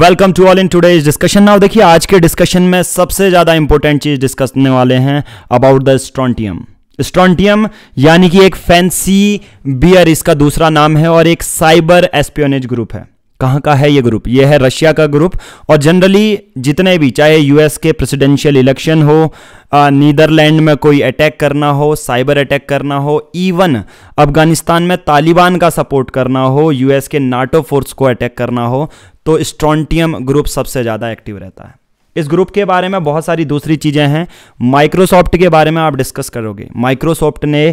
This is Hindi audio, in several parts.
Welcome to all in today's discussion now देखिए आज के डिस्कशन में सबसे ज़्यादा इंपॉर्टेंट चीज़ डिस्कस करने वाले हैं अबाउट द स्ट्रॉन्टियम स्ट्रॉन्टियम यानी कि एक फैंसी बियर इसका दूसरा नाम है और एक साइबर एस्पियोनेज ग्रुप है कहाँ का है ये ग्रुप ये है रशिया का ग्रुप और जनरली जितने भी चाहे यूएस के प्रेसिडेंशियल इलेक्शन हो नीदरलैंड में कोई अटैक करना हो साइबर अटैक करना हो इवन अफगानिस्तान में तालिबान का सपोर्ट करना हो यूएस के नाटो फोर्स को अटैक करना हो तो स्ट्रॉन्टियम ग्रुप सबसे ज़्यादा एक्टिव रहता है इस ग्रुप के बारे में बहुत सारी दूसरी चीज़ें हैं माइक्रोसॉफ्ट के बारे में आप डिस्कस करोगे माइक्रोसॉफ्ट ने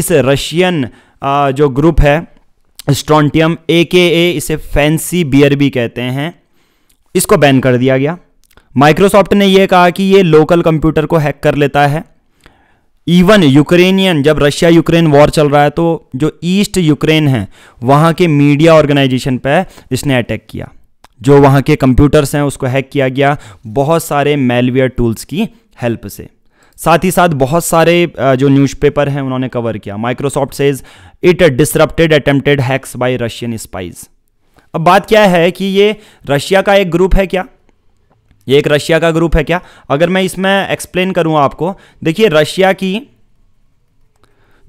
इस रशियन जो ग्रुप है स्ट्रॉन्टियम ए के ए इसे फैंसी बियर भी कहते हैं इसको बैन कर दिया गया माइक्रोसॉफ्ट ने यह कहा कि ये लोकल कंप्यूटर को हैक कर लेता है इवन यूक्रेनियन जब रशिया यूक्रेन वॉर चल रहा है तो जो ईस्ट यूक्रेन है वहाँ के मीडिया ऑर्गेनाइजेशन पर इसने अटैक किया जो वहाँ के कंप्यूटर्स हैं उसको हैक किया गया बहुत सारे मेलवेयर टूल्स की हेल्प से साथ ही साथ बहुत सारे जो न्यूज़पेपर हैं उन्होंने कवर किया Microsoft says it disrupted attempted hacks by Russian spies अब बात क्या है कि ये रशिया का एक ग्रुप है क्या ये एक रशिया का ग्रुप है क्या अगर मैं इसमें एक्सप्लेन करूं आपको देखिए रशिया की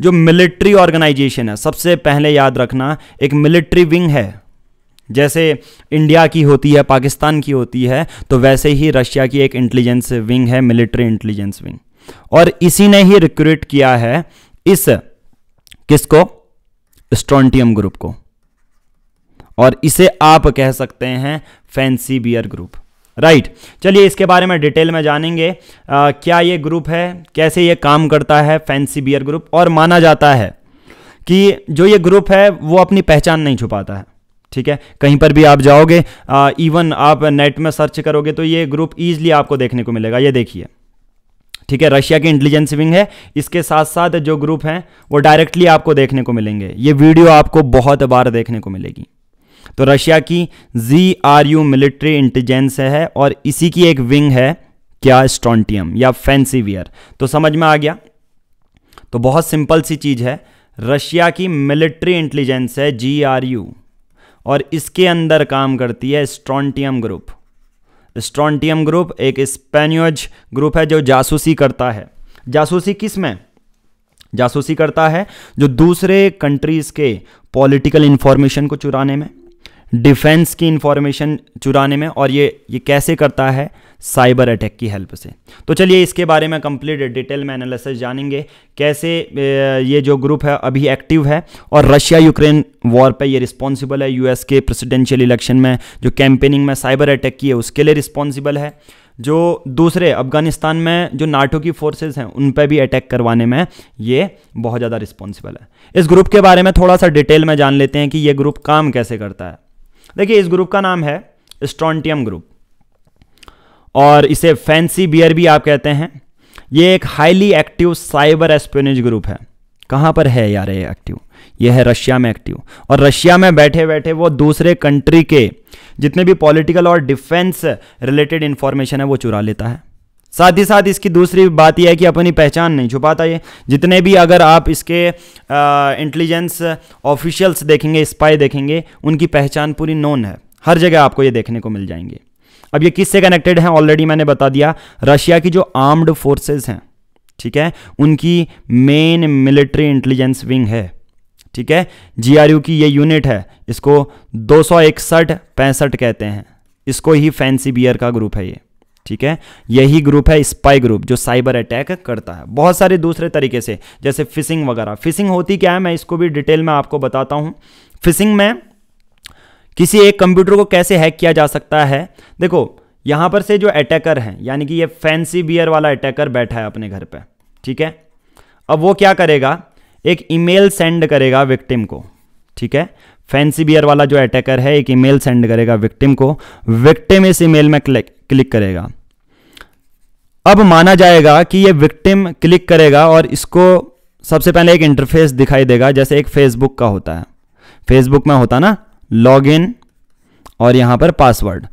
जो मिलिट्री ऑर्गेनाइजेशन है सबसे पहले याद रखना एक मिलिट्री विंग है जैसे इंडिया की होती है पाकिस्तान की होती है तो वैसे ही रशिया की एक इंटेलिजेंस विंग है मिलिट्री इंटेलिजेंस विंग और इसी ने ही रिक्रूट किया है इस किसको स्ट्रॉन्टियम ग्रुप को और इसे आप कह सकते हैं fancy bear group right right. चलिए इसके बारे में डिटेल में जानेंगे आ, क्या ये ग्रुप है कैसे ये काम करता है फैंसी बियर ग्रुप और माना जाता है कि जो ये ग्रुप है वो अपनी पहचान नहीं छुपाता है ठीक है कहीं पर भी आप जाओगे आ, इवन आप नेट में सर्च करोगे तो ये ग्रुप ईजिली आपको देखने को मिलेगा ये देखिए ठीक है रशिया की इंटेलिजेंस विंग है इसके साथ साथ जो ग्रुप हैं वो डायरेक्टली आपको देखने को मिलेंगे ये वीडियो आपको बहुत बार देखने को मिलेगी तो रशिया की G R U military intelligence है और इसी की एक विंग है क्या स्टॉन्टियम या फैंसी वियर तो समझ में आ गया तो बहुत सिंपल सी चीज़ है रशिया की मिलिट्री इंटेलिजेंस है जी आर यू और इसके अंदर काम करती है स्ट्रॉन्टियम ग्रुप स्ट्रॉन्टियम ग्रुप एक स्पेन्यूज ग्रुप है जो जासूसी करता है जासूसी किस में जासूसी करता है जो दूसरे कंट्रीज़ के पॉलिटिकल इंफॉर्मेशन को चुराने में डिफेंस की इंफॉर्मेशन चुराने में और ये ये कैसे करता है साइबर अटैक की हेल्प से तो चलिए इसके बारे में कंप्लीट डिटेल में एनालिसिस जानेंगे कैसे ये जो ग्रुप है अभी एक्टिव है और रशिया यूक्रेन वॉर पे ये रिस्पॉन्सिबल है यूएस के प्रेसिडेंशियल इलेक्शन में जो कैंपेनिंग में साइबर अटैक की है उसके लिए रिस्पॉन्सिबल है जो दूसरे अफगानिस्तान में जो नाटो की फोर्सेज हैं उन पर भी अटैक करवाने में ये बहुत ज़्यादा रिस्पॉन्सिबल है इस ग्रुप के बारे में थोड़ा सा डिटेल में जान लेते हैं कि ये ग्रुप काम कैसे करता है देखिए इस ग्रुप का नाम है स्ट्रॉन्टियम ग्रुप और इसे फैंसी बियर भी आप कहते हैं ये एक highly active cyber espionage group है कहाँ पर है यार ये एक्टिव ये है रशिया में एक्टिव और रशिया में बैठे बैठे वो दूसरे कंट्री के जितने भी पॉलिटिकल और डिफेंस रिलेटेड इन्फॉर्मेशन है वो चुरा लेता है साथ ही साथ इसकी दूसरी बात यह है कि अपनी पहचान नहीं छुपाता ये जितने भी अगर आप इसके इंटेलिजेंस ऑफिशियल्स देखेंगे स्पाई देखेंगे उनकी पहचान पूरी नोन है हर जगह आपको ये देखने को मिल जाएंगे अब ये किससे कनेक्टेड है ऑलरेडी मैंने बता दिया रशिया की जो आर्म्ड फोर्सेज हैं ठीक है उनकी मेन मिलिट्री इंटेलिजेंस विंग है ठीक है जीआरयू की ये यूनिट है इसको दो सौ इकसठ पैंसठ कहते हैं इसको ही फैंसी बियर का ग्रुप है ये ठीक है यही ग्रुप है स्पाई ग्रुप जो साइबर अटैक करता है बहुत सारे दूसरे तरीके से जैसे फिशिंग वगैरह फिशिंग होती क्या है मैं इसको भी डिटेल में आपको बताता हूं फिशिंग में किसी एक कंप्यूटर को कैसे हैक किया जा सकता है देखो यहां पर से जो अटैकर है यानी कि ये फैंसी बियर वाला अटैकर बैठा है अपने घर पे ठीक है अब वो क्या करेगा एक ईमेल सेंड करेगा विक्टिम को ठीक है फैंसी बियर वाला जो अटैकर है एक ईमेल सेंड करेगा विक्टिम को विक्टिम इस ईमेल में क्लिक क्लिक करेगा अब माना जाएगा कि ये विक्टिम क्लिक करेगा और इसको सबसे पहले एक इंटरफेस दिखाई देगा जैसे एक फेसबुक का होता है फेसबुक में होता ना लॉग इन और यहाँ पर पासवर्ड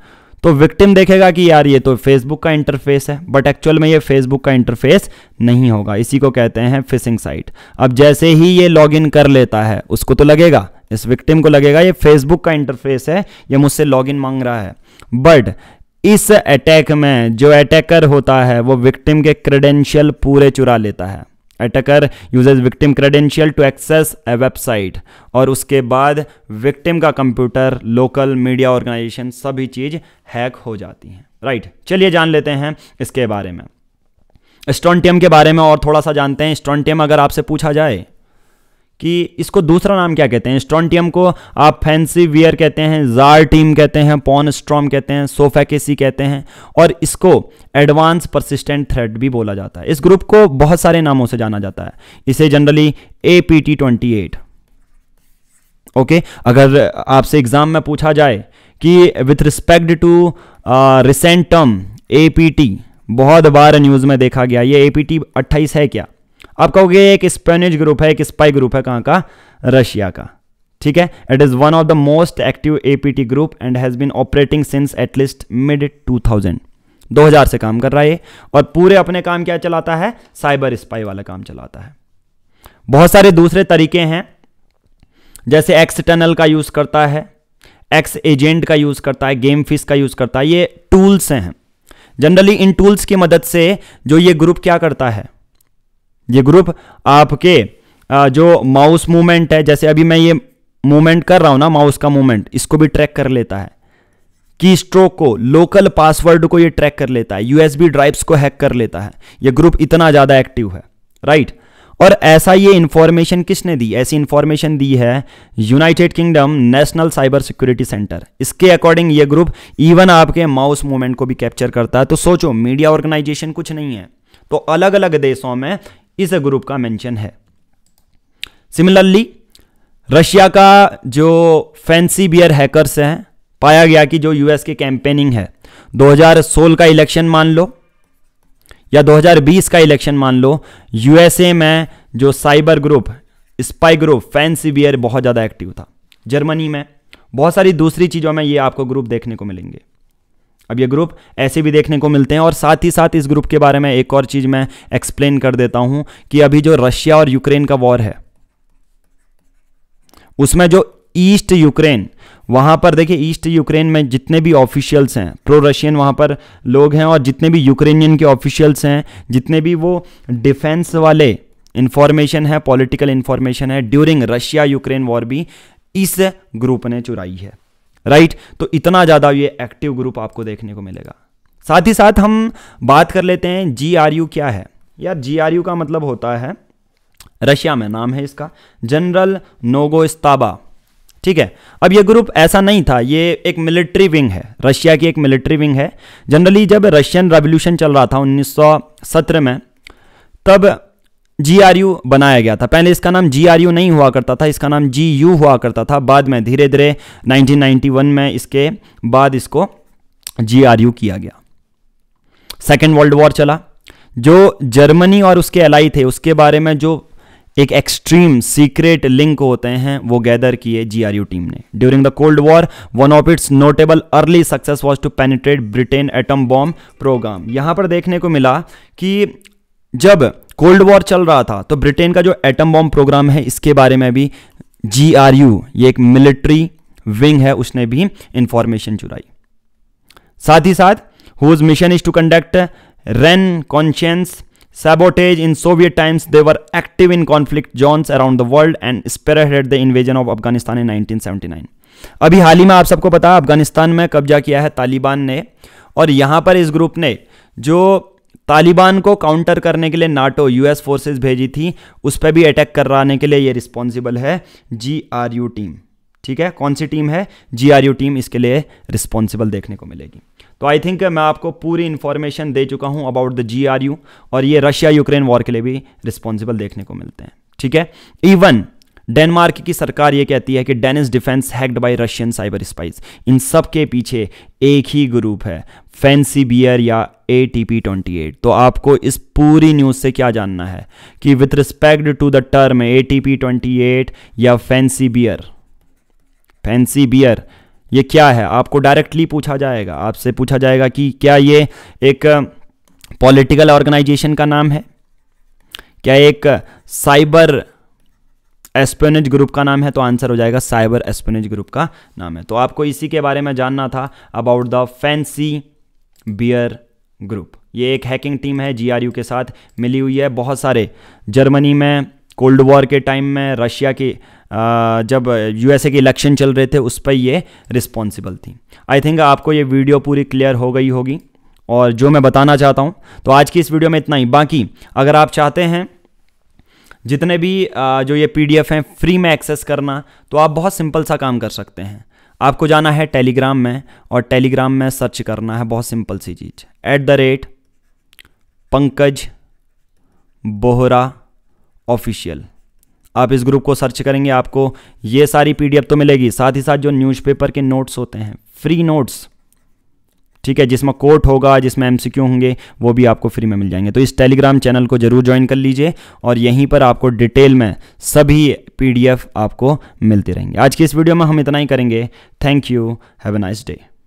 तो विक्टिम देखेगा कि यार ये तो फेसबुक का इंटरफेस है बट एक्चुअल में ये फेसबुक का इंटरफेस नहीं होगा इसी को कहते हैं फिशिंग साइट अब जैसे ही ये लॉगिन कर लेता है उसको तो लगेगा इस विक्टिम को लगेगा ये फेसबुक का इंटरफेस है ये मुझसे लॉगिन मांग रहा है बट इस अटैक में जो अटैकर होता है वो विक्टिम के क्रेडेंशियल पूरे चुरा लेता है attacker uses victim credential to access a website और उसके बाद विक्टिम का कंप्यूटर लोकल मीडिया ऑर्गेनाइजेशन सभी चीज़ हैक हो जाती हैं राइट right. चलिए जान लेते हैं इसके बारे में स्ट्रॉन्टियम के बारे में और थोड़ा सा जानते हैं स्ट्रॉन्टियम अगर आपसे पूछा जाए कि इसको दूसरा नाम क्या कहते हैं स्ट्रॉन्टियम को आप फैंसी वियर कहते हैं जार टीम कहते हैं पॉन स्ट्रॉम कहते हैं सोफेकेसी कहते हैं और इसको एडवांस परसिस्टेंट थ्रेड भी बोला जाता है इस ग्रुप को बहुत सारे नामों से जाना जाता है इसे generally A P T twenty eight okay अगर आपसे एग्जाम में पूछा जाए कि with respect to recent term A P T बहुत बार न्यूज़ में देखा गया ये ए पी टी अट्ठाईस है क्या आप कहोगे एक स्पेनिश ग्रुप है एक स्पाई ग्रुप है कहां का रशिया का ठीक है it is one of the most active APT group and has been operating since at least mid 2000 2000 से काम कर रहा है और पूरे अपने काम क्या चलाता है साइबर स्पाई वाला काम चलाता है बहुत सारे दूसरे तरीके हैं जैसे एक्सटर्नल का यूज करता है एक्स एजेंट का यूज करता है गेम फिस का यूज करता है ये टूल्स हैं जनरली इन टूल्स की मदद से जो ये ग्रुप क्या करता है ये ग्रुप आपके जो माउस मूवमेंट है जैसे अभी मैं ये मूवमेंट कर रहा हूं ना माउस का मूवमेंट इसको भी ट्रैक कर लेता है की स्ट्रोक को लोकल पासवर्ड को ये ट्रैक कर लेता है यूएसबी ड्राइव्स को हैक कर लेता है ये ग्रुप इतना ज़्यादा एक्टिव है राइट और ऐसा ये इंफॉर्मेशन किसने दी ऐसी इंफॉर्मेशन दी है United Kingdom National Cyber Security Centre इसके अकॉर्डिंग ये ग्रुप इवन आपके माउस मूवमेंट को भी कैप्चर करता है तो सोचो मीडिया ऑर्गेनाइजेशन कुछ नहीं है तो अलग अलग देशों में इस ग्रुप का मेंशन है सिमिलरली रशिया का जो फैंसी बियर हैकर्स हैं पाया गया कि जो यूएस की कैंपेनिंग है 2016 का इलेक्शन मान लो या 2020 का इलेक्शन मान लो यूएसए में जो cyber group spy group fancy bear बहुत ज़्यादा एक्टिव था जर्मनी में बहुत सारी दूसरी चीज़ों में ये आपको ग्रुप देखने को मिलेंगे अब ये ग्रुप ऐसे भी देखने को मिलते हैं और साथ ही साथ इस ग्रुप के बारे में एक और चीज़ मैं एक्सप्लेन कर देता हूं कि अभी जो रशिया और यूक्रेन का वॉर है उसमें जो ईस्ट यूक्रेन वहां पर देखिए ईस्ट यूक्रेन में जितने भी ऑफिशियल्स हैं प्रो रशियन वहां पर लोग हैं और जितने भी यूक्रेनियन के ऑफिशियल्स हैं जितने भी वो डिफेंस वाले इंफॉर्मेशन है पॉलिटिकल इंफॉर्मेशन है ड्यूरिंग रशिया यूक्रेन वॉर भी इस ग्रुप ने चुराई है राइट तो इतना ज़्यादा ये एक्टिव ग्रुप आपको देखने को मिलेगा साथ ही साथ हम बात कर लेते हैं जी क्या है यार जी का मतलब होता है रशिया में नाम है इसका जनरल नोगोस्ताबा ठीक है अब यह ग्रुप ऐसा नहीं था ये एक मिलिट्री विंग है रशिया की एक मिलिट्री विंग है जनरली जब रशियन रेवोल्यूशन चल रहा था 1917 में तब यू बनाया गया था पहले इसका नाम यू नहीं हुआ करता था इसका नाम यू हुआ करता था बाद में धीरे धीरे 1991 में इसके बाद इसको यू किया गया सेकेंड वर्ल्ड वॉर चला जो जर्मनी और उसके अलाई थे उसके बारे में जो एक एक्सट्रीम सीक्रेट लिंक होते हैं वो गैदर किए जीआरयू टीम ने during the cold war one of its notable early success was to penetrate Britain atom bomb programme यहां पर देखने को मिला कि जब कोल्ड वॉर चल रहा था तो ब्रिटेन का जो एटम बॉम्ब प्रोग्राम है इसके बारे में भी जी ये एक मिलिट्री विंग है उसने भी इंफॉर्मेशन चुराई साथ ही साथ whose mission is to conduct reconnaissance sabotage in Soviet times they were active in conflict zones around the world and spur the invasion of Afghanistan in 1979. अभी हाल ही में आप सबको पता अफगानिस्तान में कब्जा किया है तालिबान ने और यहां पर इस ग्रुप ने जो तालिबान को काउंटर करने के लिए नाटो यूएस फोर्सेस भेजी थी उस पर भी अटैक कराने के लिए ये रिस्पॉन्सिबल है जी आर यू टीम ठीक है कौन सी टीम है जी आर यू टीम इसके लिए रिस्पॉन्सिबल देखने को मिलेगी तो आई थिंक मैं आपको पूरी इन्फॉर्मेशन दे चुका हूँ about the G R U और ये रशिया यूक्रेन वॉर के लिए भी रिस्पॉन्सिबल देखने को मिलते हैं ठीक है इवन डेनमार्क की सरकार यह कहती है कि Danish defence hacked by Russian cyber spies इन सब के पीछे एक ही ग्रुप है फैंसी बियर या A T P twenty eight तो आपको इस पूरी न्यूज़ से क्या जानना है कि with respect to the term A T P twenty eight या फैंसी बियर फैंसी बियर ये क्या है आपको डायरेक्टली पूछा जाएगा आपसे पूछा जाएगा कि क्या ये एक पॉलिटिकल ऑर्गेनाइजेशन का नाम है क्या एक साइबर एस्पेनेज ग्रुप का नाम है तो आंसर हो जाएगा साइबर एस्पेनेज ग्रुप का नाम है तो आपको इसी के बारे में जानना था about the fancy bear group ये एक हैकिंग टीम है जीआरयू के साथ मिली हुई है बहुत सारे जर्मनी में कोल्ड वॉर के टाइम में रशिया की जब यूएसए के इलेक्शन चल रहे थे उस पर ये रिस्पॉन्सिबल थी आई थिंक आपको ये वीडियो पूरी क्लियर हो गई होगी और जो मैं बताना चाहता हूँ तो आज की इस वीडियो में इतना ही बाकी अगर आप चाहते हैं जितने भी जो ये पी हैं फ्री में एक्सेस करना तो आप बहुत सिंपल सा काम कर सकते हैं आपको जाना है टेलीग्राम में और टेलीग्राम में सर्च करना है बहुत सिंपल सी चीज़ at the rate Pankaj Bohra official आप इस ग्रुप को सर्च करेंगे आपको ये सारी पीडीएफ तो मिलेगी साथ ही साथ जो न्यूज़पेपर के नोट्स होते हैं फ्री नोट्स ठीक है जिसमें कोर्ट होगा जिसमें एम होंगे वो भी आपको फ्री में मिल जाएंगे तो इस टेलीग्राम चैनल को जरूर ज्वाइन कर लीजिए और यहीं पर आपको डिटेल में सभी पी आपको मिलते रहेंगे आज की इस वीडियो में हम इतना ही करेंगे thank you have a nice day